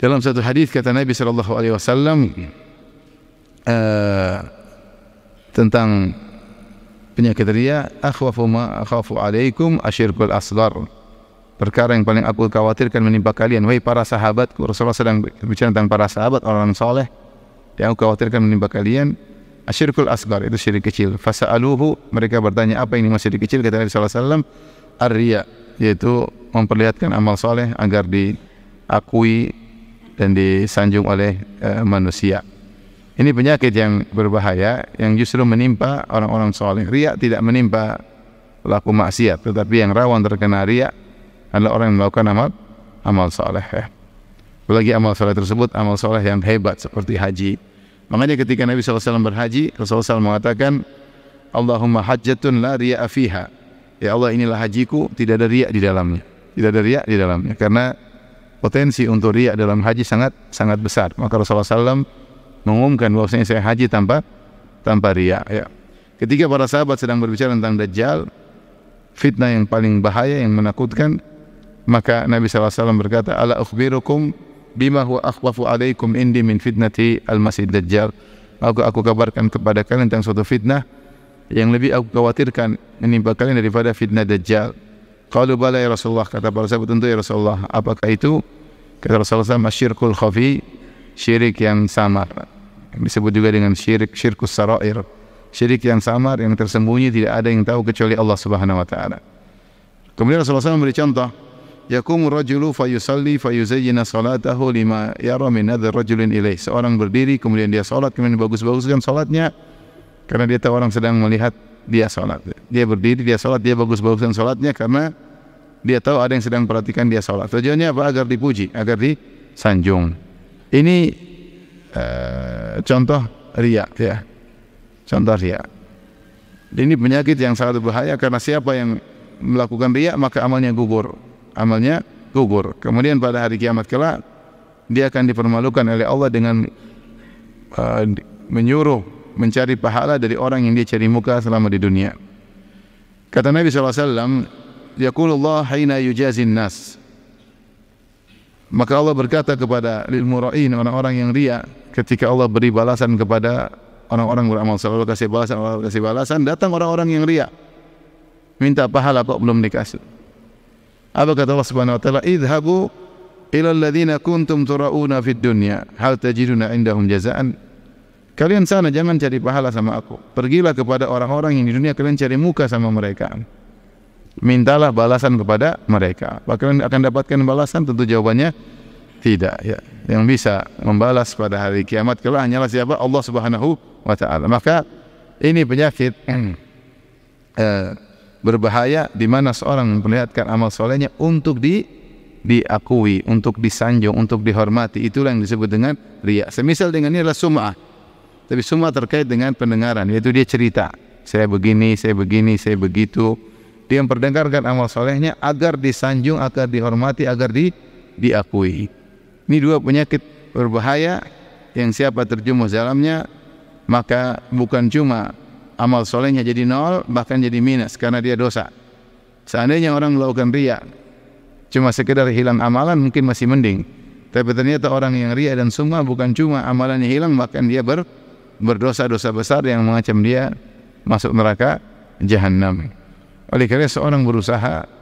Dalam satu hadis kata Nabi sallallahu alaihi wasallam eh, tentang penyakit ria, akhwafu ma akhafu alaikum asyirkul aslar. Perkara yang paling aku khawatirkan menimpa kalian wahai para sahabatku, Rasulullah sedang bicara tentang para sahabat orang soleh yang aku khawatirkan menimpa kalian asyirkul asgar itu syirik kecil. Fasaluhu mereka bertanya apa ini masih kecil kata Nabi sallallahu alaihi wasallam ar-riya yaitu memperlihatkan amal soleh agar diakui dan disanjung oleh uh, manusia. Ini penyakit yang berbahaya yang justru menimpa orang-orang soleh. Ria tidak menimpa laku maksiat, tetapi yang rawan terkena ria adalah orang yang melakukan amal amal soleh. Ya. Apalagi amal soleh tersebut amal soleh yang hebat seperti haji. Makanya ketika Nabi SAW berhaji, Rasulullah SAW mengatakan, Allahumma hajjatun la ria fiha. Ya Allah inilah hajiku, tidak ada ria di dalamnya. Tidak ada ria di dalamnya. Karena potensi untuk riak dalam haji sangat sangat besar. Maka Rasulullah SAW mengumumkan bahwasanya saya haji tanpa tanpa riak. Ya. Ketika para sahabat sedang berbicara tentang Dajjal, fitnah yang paling bahaya yang menakutkan, maka Nabi SAW berkata, Ala ukhbirukum bima huwa akhwafu alaikum indi min fitnati al-masih Dajjal. Aku, aku kabarkan kepada kalian tentang suatu fitnah yang lebih aku khawatirkan menimpa kalian daripada fitnah Dajjal. Qalu bala ya Rasulullah kata para sahabat tentu ya Rasulullah. Apakah itu? Kata Rasulullah masyirkul khafi syirik yang samar. Yang disebut juga dengan syirik syirkus sarair. Syirik yang samar yang tersembunyi tidak ada yang tahu kecuali Allah Subhanahu wa taala. Kemudian Rasulullah SAW memberi contoh Yakum rajulu fayusalli fayuzayyina salatahu lima yara min adzal rajulin ilaih. Seorang berdiri kemudian dia salat kemudian bagus-baguskan salatnya karena dia tahu orang sedang melihat dia salat. Dia berdiri dia salat dia bagus-baguskan salatnya karena dia tahu ada yang sedang perhatikan dia sholat. Tujuannya apa? Agar dipuji, agar disanjung. Ini uh, contoh riak ya. Contoh riak. Ini penyakit yang sangat berbahaya karena siapa yang melakukan riak maka amalnya gugur. Amalnya gugur. Kemudian pada hari kiamat kelak dia akan dipermalukan oleh Allah dengan uh, menyuruh mencari pahala dari orang yang dia cari muka selama di dunia. Kata Nabi SAW, yaqulu Allah hina yujazin nas maka Allah berkata kepada lil muraiin orang-orang yang ria ketika Allah beri balasan kepada orang-orang beramal saleh Allah kasih balasan Allah kasih balasan datang orang-orang yang ria minta pahala kok belum dikasih apa kata Allah Subhanahu wa taala idhabu ila alladhina kuntum turauna fid dunya hal tajiduna indahum jazaan kalian sana jangan cari pahala sama aku pergilah kepada orang-orang yang di dunia kalian cari muka sama mereka mintalah balasan kepada mereka. Bahkan akan dapatkan balasan tentu jawabannya tidak ya. Yang bisa membalas pada hari kiamat kalau hanyalah siapa Allah Subhanahu wa taala. Maka ini penyakit eh, berbahaya di mana seorang memperlihatkan amal solehnya untuk di diakui, untuk disanjung, untuk dihormati. Itulah yang disebut dengan riya. Semisal dengan ini adalah sum'ah. Tapi sum'ah terkait dengan pendengaran, yaitu dia cerita. Saya begini, saya begini, saya begitu dia memperdengarkan amal solehnya agar disanjung, agar dihormati, agar di, diakui. Ini dua penyakit berbahaya yang siapa terjumus dalamnya maka bukan cuma amal solehnya jadi nol bahkan jadi minus karena dia dosa. Seandainya orang melakukan ria cuma sekedar hilang amalan mungkin masih mending. Tapi ternyata orang yang ria dan semua bukan cuma amalannya hilang bahkan dia ber, berdosa dosa besar yang mengancam dia masuk neraka jahanam. Oleh karena seorang berusaha